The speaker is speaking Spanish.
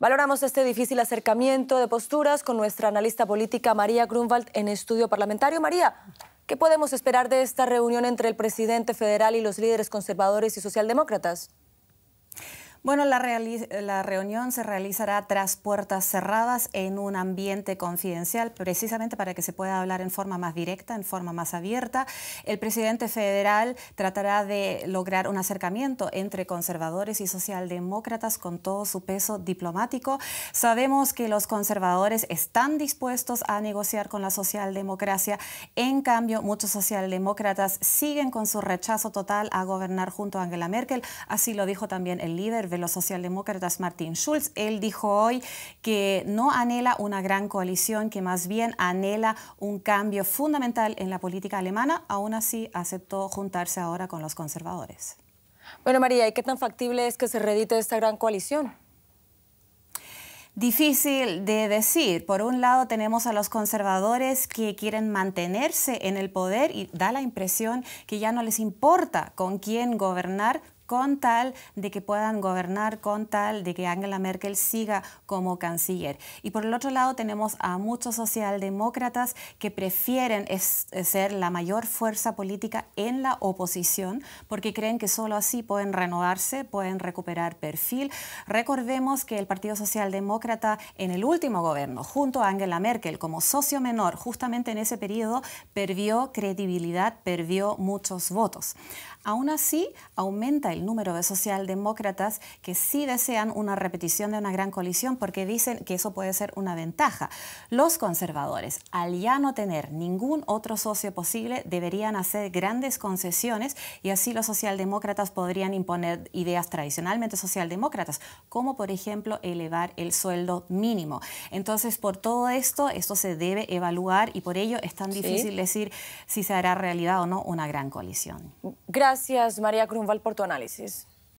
Valoramos este difícil acercamiento de posturas con nuestra analista política María Grunwald en estudio parlamentario. María, ¿qué podemos esperar de esta reunión entre el presidente federal y los líderes conservadores y socialdemócratas? Bueno, la, reunión se realizará tras puertas cerradas en un ambiente confidencial, precisamente para que se pueda hablar en forma más directa, en forma más abierta. El presidente federal tratará de lograr un acercamiento entre conservadores y socialdemócratas con todo su peso diplomático. Sabemos que los conservadores están dispuestos a negociar con la socialdemocracia. En cambio, muchos socialdemócratas siguen con su rechazo total a gobernar junto a Angela Merkel. Así lo dijo también el líder de los socialdemócratas, Martin Schulz. Él dijo hoy que no anhela una gran coalición, que más bien anhela un cambio fundamental en la política alemana. Aún así, aceptó juntarse ahora con los conservadores. Bueno, María, ¿y qué tan factible es que se redite esta gran coalición? Difícil de decir. Por un lado tenemos a los conservadores que quieren mantenerse en el poder y da la impresión que ya no les importa con quién gobernar, con tal de que puedan gobernar, con tal de que Angela Merkel siga como canciller. Y por el otro lado tenemos a muchos socialdemócratas que prefieren eh, ser la mayor fuerza política en la oposición porque creen que solo así pueden renovarse, pueden recuperar perfil. Recordemos que el Partido Socialdemócrata en el último gobierno, junto a Angela Merkel como socio menor, justamente en ese periodo, perdió credibilidad, perdió muchos votos. Aún así, aumenta el el número de socialdemócratas que sí desean una repetición de una gran coalición porque dicen que eso puede ser una ventaja. Los conservadores, al ya no tener ningún otro socio posible, deberían hacer grandes concesiones y así los socialdemócratas podrían imponer ideas tradicionalmente socialdemócratas, como por ejemplo elevar el sueldo mínimo. Entonces, por todo esto, esto se debe evaluar y por ello es tan difícil decir si se hará realidad o no una gran coalición. Gracias, María Grunval por tu análisis.